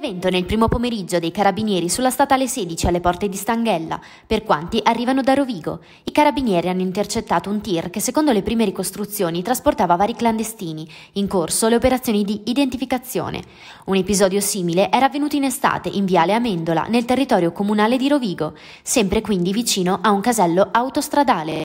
Intervento nel primo pomeriggio dei carabinieri sulla statale 16 alle porte di Stanghella. Per quanti arrivano da Rovigo, i carabinieri hanno intercettato un tir che secondo le prime ricostruzioni trasportava vari clandestini, in corso le operazioni di identificazione. Un episodio simile era avvenuto in estate in Viale Amendola, nel territorio comunale di Rovigo, sempre quindi vicino a un casello autostradale.